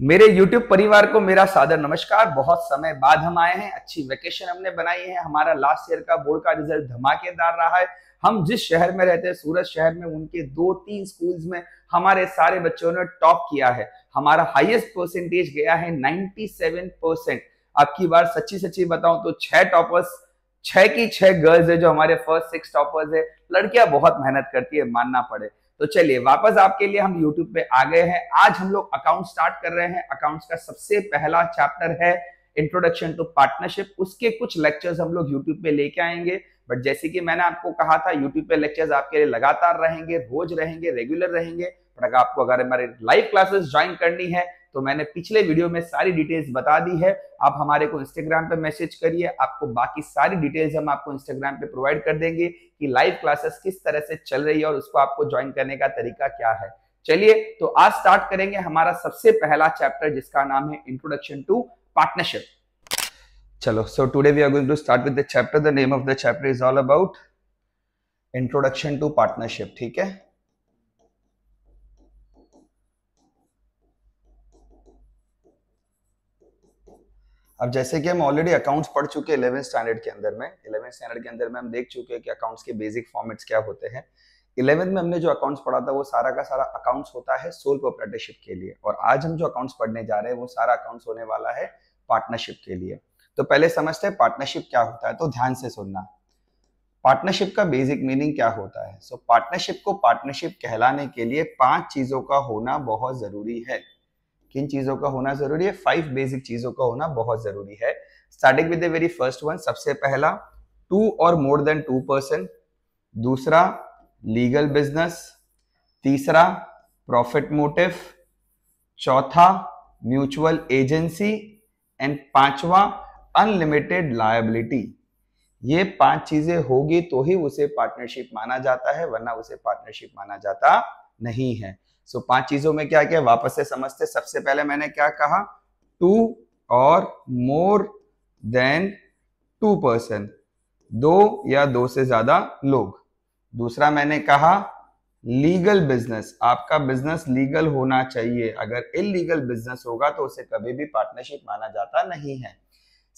मेरे YouTube परिवार को मेरा सादर नमस्कार बहुत समय बाद हम आए हैं अच्छी वेकेशन हमने बनाई है हमारा लास्ट ईयर का बोर्ड का रिजल्ट धमाकेदार रहा है हम जिस शहर में रहते हैं सूरत शहर में उनके दो तीन स्कूल्स में हमारे सारे बच्चों ने टॉप किया है हमारा हाईएस्ट परसेंटेज गया है 97 परसेंट आपकी बार सच्ची सच्ची बताऊं तो छह टॉपर्स छह की छह गर्ल्स है जो हमारे फर्स्ट सिक्स टॉपर्स है लड़कियां बहुत मेहनत करती है मानना पड़े तो चलिए वापस आपके लिए हम यूट्यूब पे आ गए हैं आज हम लोग अकाउंट स्टार्ट कर रहे हैं अकाउंट्स का सबसे पहला चैप्टर है इंट्रोडक्शन टू पार्टनरशिप उसके कुछ लेक्चर्स हम लोग यूट्यूब पे लेके आएंगे बट जैसे कि मैंने आपको कहा था यूट्यूब पे लेक्चर्स आपके लिए लगातार रहेंगे रोज रहेंगे रेगुलर रहेंगे आपको अगर हमारे लाइव क्लासेस ज्वाइन करनी है तो मैंने पिछले वीडियो में सारी डिटेल्स बता दी है आप हमारे को इंस्टाग्राम पे मैसेज करिए आपको बाकी सारी डिटेल्स हम आपको इंस्टाग्राम पे प्रोवाइड कर देंगे कि लाइव क्लासेस किस तरह से चल रही है और उसको आपको ज्वाइन करने का तरीका क्या है चलिए तो आज स्टार्ट करेंगे हमारा सबसे पहला चैप्टर जिसका नाम है इंट्रोडक्शन टू पार्टनरशिप चलो so today we are going to start with the chapter the name of the chapter is all about introduction to partnership ठीक है अब जैसे कि हम ऑलरेडी अकाउंट्स पढ़ चुके हैं इलेवेंथ स्टैंडर्ड के अंदर में इलेवेंथ स्टैंडर्ड के अंदर में हम देख चुके हैं कि अकाउंट्स के बेसिक फॉर्मेट्स क्या होते हैं इलेवेंथ में हमने जो अकाउंट्स पढ़ा था वो सारा का सारा अकाउंट्स होता है सोल प्रोपरेटरशिप के लिए और आज हम जो अकाउंट्स पढ़ने जा रहे हैं वो सारा अकाउंट्स होने वाला है पार्टनरशिप के लिए तो पहले समझते हैं पार्टनरशिप क्या होता है तो ध्यान से सुनना पार्टनरशिप का बेसिक मीनिंग क्या होता है सो so, पार्टनरशिप को पार्टनरशिप कहलाने के लिए पांच चीजों का होना बहुत जरूरी है किन चीजों का होना जरूरी है फाइव बेसिक चीजों का होना बहुत जरूरी है starting with the very first one सबसे पहला टू और मोर देन टू पर्सन दूसरा लीगल बिजनेस तीसरा प्रॉफिट मोटिव चौथा म्यूचुअल एजेंसी एंड पांचवा अनलिमिटेड लायबिलिटी ये पांच चीजें होगी तो ही उसे पार्टनरशिप माना जाता है वरना उसे पार्टनरशिप माना जाता नहीं है सो so, पांच चीजों में क्या क्या वापस से समझते सबसे पहले मैंने क्या कहा टू और मोर देन टू पर्सन दो या दो से ज्यादा लोग दूसरा मैंने कहा लीगल बिजनेस आपका बिजनेस लीगल होना चाहिए अगर इलीगल बिजनेस होगा तो उसे कभी भी पार्टनरशिप माना जाता नहीं है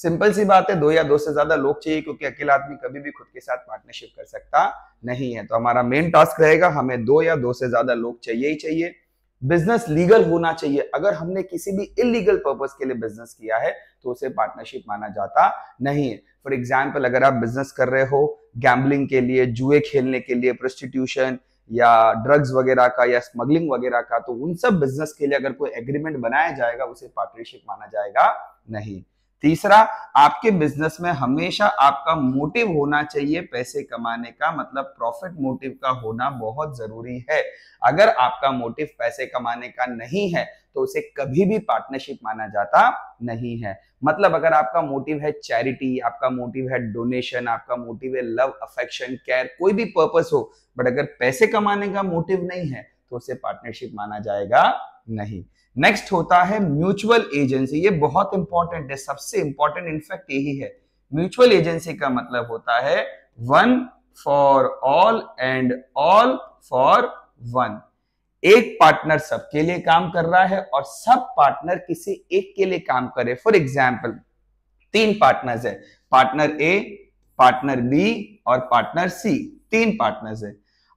सिंपल सी बात है दो या दो से ज्यादा लोग चाहिए क्योंकि अकेला आदमी कभी भी खुद के साथ पार्टनरशिप कर सकता नहीं है तो हमारा मेन टास्क रहेगा हमें दो या दो से ज्यादा लोग चाहिए ही चाहिए बिजनेस लीगल होना चाहिए अगर हमने किसी भी इलीगल पर्पज के लिए बिजनेस किया है तो उसे पार्टनरशिप माना जाता नहीं है फॉर एग्जाम्पल अगर आप बिजनेस कर रहे हो गैम्बलिंग के लिए जुए खेलने के लिए प्रोस्टिट्यूशन या ड्रग्स वगैरह का या स्मगलिंग वगैरह का तो उन सब बिजनेस के लिए अगर कोई एग्रीमेंट बनाया जाएगा उसे पार्टनरशिप माना जाएगा नहीं तीसरा आपके बिजनेस में हमेशा आपका मोटिव होना चाहिए पैसे कमाने का मतलब प्रॉफिट मोटिव का होना बहुत जरूरी है अगर आपका मोटिव पैसे कमाने का नहीं है तो उसे कभी भी पार्टनरशिप माना जाता नहीं है मतलब अगर आपका मोटिव है चैरिटी आपका मोटिव है डोनेशन आपका मोटिव है लव अफेक्शन केयर कोई भी पर्पस हो बट अगर पैसे कमाने का मोटिव नहीं है तो उसे पार्टनरशिप माना जाएगा नहीं नेक्स्ट होता है म्यूचुअल एजेंसी ये बहुत इंपॉर्टेंट है सबसे इंपॉर्टेंट इनफैक्ट यही है म्यूचुअल एजेंसी का मतलब होता है one for all and all for one एक पार्टनर सबके लिए काम कर रहा है और सब पार्टनर किसी एक के लिए काम करे फॉर एग्जाम्पल तीन पार्टनर्स है पार्टनर ए पार्टनर बी और पार्टनर सी तीन पार्टनर्स है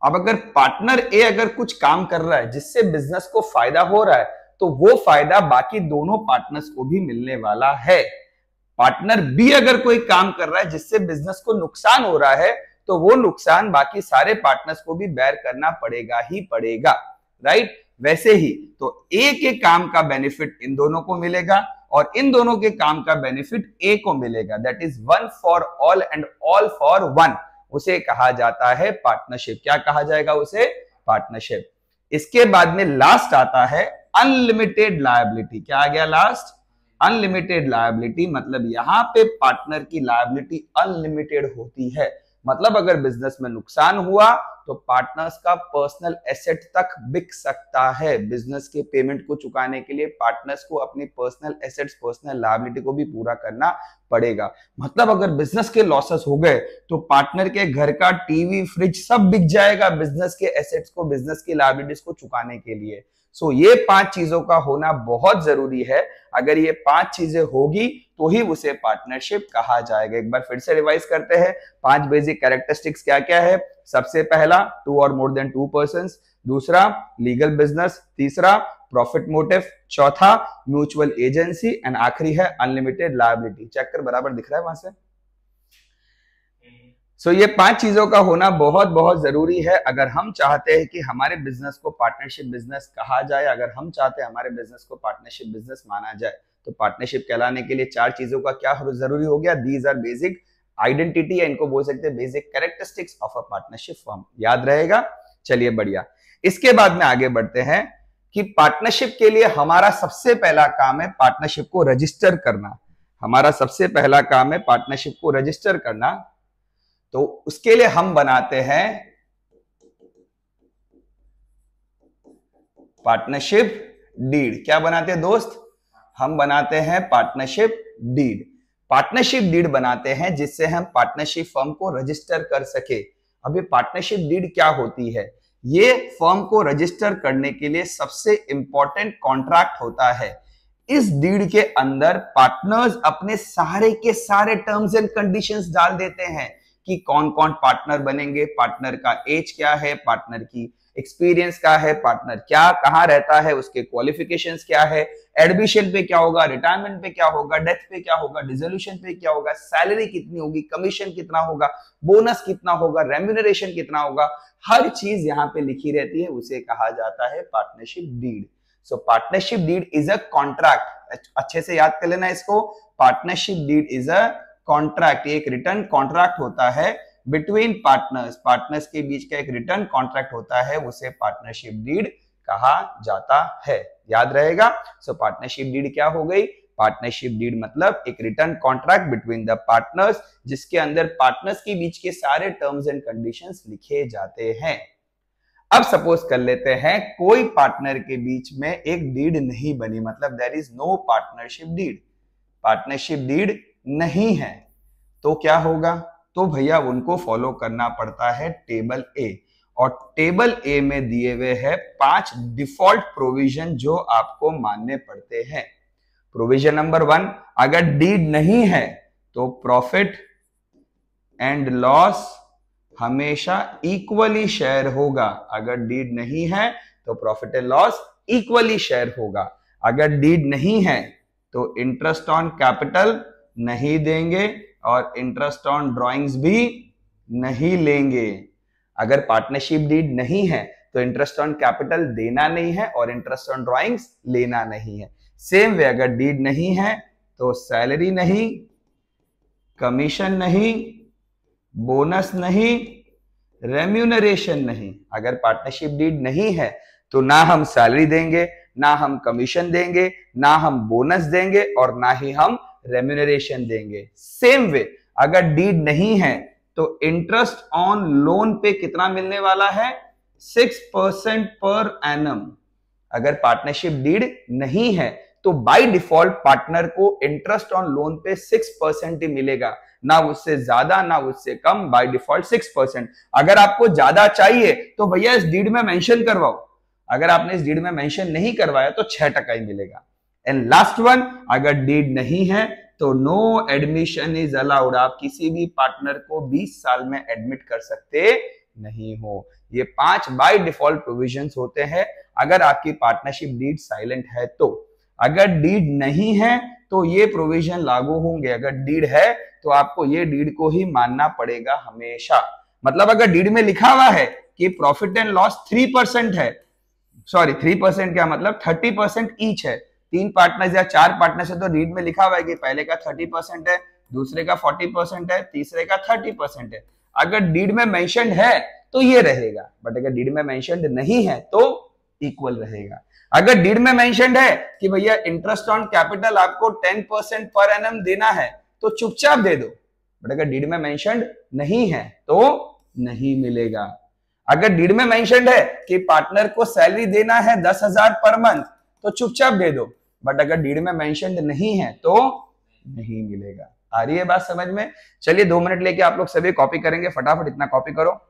अब अगर पार्टनर ए अगर कुछ काम कर रहा है जिससे बिजनेस को फायदा हो रहा है तो वो फायदा बाकी दोनों पार्टनर्स को भी मिलने वाला है पार्टनर बी अगर कोई काम कर रहा है जिससे बिजनेस को नुकसान हो रहा है तो वो नुकसान बाकी सारे पार्टनर्स को भी बैर करना पड़ेगा ही पड़ेगा राइट वैसे ही तो ए के काम का बेनिफिट इन दोनों को मिलेगा और इन दोनों के काम का बेनिफिट ए को मिलेगा that is one for all and all for one उसे कहा जाता है पार्टनरशिप क्या कहा जाएगा उसे पार्टनरशिप इसके बाद में लास्ट आता है अनलिमिटेड लायबिलिटी क्या आ गया लास्ट अनलिमिटेड लायबिलिटी मतलब यहां पे पार्टनर की लायबिलिटी अनलिमिटेड होती है मतलब अगर बिजनेस में नुकसान हुआ तो पार्टनर्स का पर्सनल एसेट तक बिक सकता है बिजनेस के पेमेंट को चुकाने के लिए पार्टनर्स को अपने पर्सनल एसेट्स पर्सनल लाइबिलिटी को भी पूरा करना पड़ेगा मतलब अगर बिजनेस के लॉसेस हो गए तो पार्टनर के घर का टीवी फ्रिज सब बिक जाएगा बिजनेस के एसेट्स को बिजनेस की लाइबिलिटीज को चुकाने के लिए सो ये पांच चीजों का होना बहुत जरूरी है अगर ये पांच चीजें होगी तो ही उसे पार्टनरशिप कहा जाएगा एक बार फिर से रिवाइज करते हैं पांच बेसिक कैरेक्टरिस्टिक्स क्या क्या है सबसे पहला टू और मोर देन टू पर्सन दूसरा लीगल बिजनेस तीसरा प्रॉफिट मोटिव चौथा म्यूचुअल एजेंसी एंड आखिरी है अनलिमिटेड लाइबिलिटी चेक कर बराबर दिख रहा है वहां से सो ये पांच चीजों का होना बहुत बहुत जरूरी है अगर हम चाहते हैं कि हमारे बिजनेस को पार्टनरशिप बिजनेस कहा जाए अगर हम चाहते हैं हमारे बिजनेस को पार्टनरशिप बिजनेस माना जाए तो पार्टनरशिप कहलाने के लिए चार चीजों का क्या जरूरी हो गया दीज आर बेसिक आइडेंटिटी इनको बोल सकते हैं basic characteristics of a partnership form याद रहेगा चलिए बढ़िया इसके बाद में आगे बढ़ते हैं कि पार्टनरशिप के लिए हमारा सबसे पहला काम है पार्टनरशिप को रजिस्टर करना हमारा सबसे पहला काम है पार्टनरशिप को रजिस्टर करना तो उसके लिए हम बनाते हैं पार्टनरशिप डीड क्या बनाते हैं दोस्त हम बनाते हैं पार्टनरशिप डीड पार्टनरशिप डीड बनाते हैं जिससे हम पार्टनरशिप फर्म को रजिस्टर कर सके अब ये पार्टनरशिप डीड क्या होती है ये फर्म को रजिस्टर करने के लिए सबसे इंपॉर्टेंट कॉन्ट्रैक्ट होता है इस डीड के अंदर पार्टनर्स अपने सारे के सारे टर्म्स एंड कंडीशंस डाल देते हैं कि कौन कौन पार्टनर बनेंगे पार्टनर का एज क्या है पार्टनर की एक्सपीरियंस क्या है पार्टनर क्या कहाँ रहता है उसके क्वालिफिकेशन क्या है एडमिशन पे क्या होगा रिटायरमेंट पे क्या होगा डेथ पे क्या होगा डिजोल्यूशन पे क्या होगा सैलरी कितनी होगी कमीशन कितना होगा बोनस कितना होगा रेम्यूनरेशन कितना होगा हर चीज यहाँ पे लिखी रहती है उसे कहा जाता है partnership deed so partnership deed is a contract अच्छे से याद कर लेना इसको partnership deed is a contract एक रिटर्न कॉन्ट्रैक्ट होता है बिटवीन पार्टनर्स पार्टनर्स के बीच का एक रिटर्न कॉन्ट्रैक्ट होता है उसे पार्टनरशिप डीड कहा जाता है याद रहेगा सो पार्टनरशिप डीड क्या हो गई पार्टनरशिप डीड मतलब एक written contract between the partners जिसके अंदर पार्टनर्स के बीच के सारे टर्म्स एंड कंडीशन लिखे जाते हैं अब सपोज कर लेते हैं कोई पार्टनर के बीच में एक डीड नहीं बनी मतलब there is no partnership deed partnership deed नहीं है तो क्या होगा तो भैया उनको फॉलो करना पड़ता है टेबल ए और टेबल ए में दिए हुए है पांच डिफॉल्ट प्रोविजन जो आपको मानने पड़ते हैं प्रोविजन नंबर वन अगर डीड नहीं है तो प्रॉफिट एंड लॉस हमेशा इक्वली शेयर होगा अगर डीड नहीं है तो profit and loss equally share होगा अगर डीड नहीं है तो इंटरेस्ट ऑन कैपिटल नहीं देंगे और इंटरेस्ट ऑन ड्राइंग्स भी नहीं लेंगे अगर पार्टनरशिप डीड नहीं है तो इंटरेस्ट ऑन कैपिटल देना नहीं है और इंटरेस्ट ऑन ड्राइंग्स लेना नहीं है सेम वे अगर डीड नहीं है तो सैलरी नहीं कमीशन नहीं बोनस नहीं रेम्यूनरेशन नहीं अगर पार्टनरशिप डीड नहीं है तो ना हम सैलरी देंगे ना हम कमीशन देंगे ना हम बोनस देंगे और ना ही हम रेम्यूनरेशन देंगे सेम वे अगर डीड नहीं है तो इंटरेस्ट ऑन लोन पे कितना मिलने वाला है सिक्स परसेंट पर एनम अगर पार्टनरशिप डीड नहीं है तो बाय डिफॉल्ट पार्टनर को इंटरेस्ट ऑन लोन पे सिक्स परसेंट ही मिलेगा ना उससे ज्यादा ना उससे कम बाय डिफॉल्ट सिक्स परसेंट अगर आपको ज्यादा चाहिए तो भैया इस डीड में मेंशन करवाओ अगर आपने इस डीड में मेंशन नहीं करवाया तो छह टका ही मिलेगा एंड लास्ट वन अगर डीड नहीं है तो नो एडमिशन इज अलाउड आप किसी भी पार्टनर को 20 साल में एडमिट कर सकते नहीं हो ये पांच बाय डिफॉल्ट प्रोविजंस होते हैं अगर आपकी पार्टनरशिप डीड साइलेंट है तो अगर डीड नहीं है तो ये प्रोविजन लागू होंगे अगर डीड है तो आपको ये डीड को ही मानना पड़ेगा हमेशा मतलब अगर डीड में लिखा हुआ है कि profit and loss three percent है सॉरी थ्री परसेंट क्या मतलब थर्टी परसेंट ईच है तीन पार्टनर्स या चार पार्टनर्स है तो रीड में लिखा हुआ है कि पहले का थर्टी परसेंट है दूसरे का फोर्टी परसेंट है तीसरे का थर्टी परसेंट है अगर डीड में मेंशन है तो ये रहेगा बट अगर डीड में मेंशन नहीं है तो इक्वल रहेगा अगर डीड में मेंशन है कि भैया इंटरेस्ट ऑन कैपिटल आपको टेन परसेंट पर एन देना है तो चुपचाप दे दो बट अगर डीड में मैंशन नहीं है तो नहीं मिलेगा अगर डीड में मैंशन है कि पार्टनर को सैलरी देना है दस हजार पर मंथ तो चुपचाप दे दो बट अगर डीड में मैंशन नहीं है तो नहीं मिलेगा आ रही है बात समझ में चलिए दो मिनट लेके आप लोग सभी कॉपी करेंगे फटाफट इतना कॉपी करो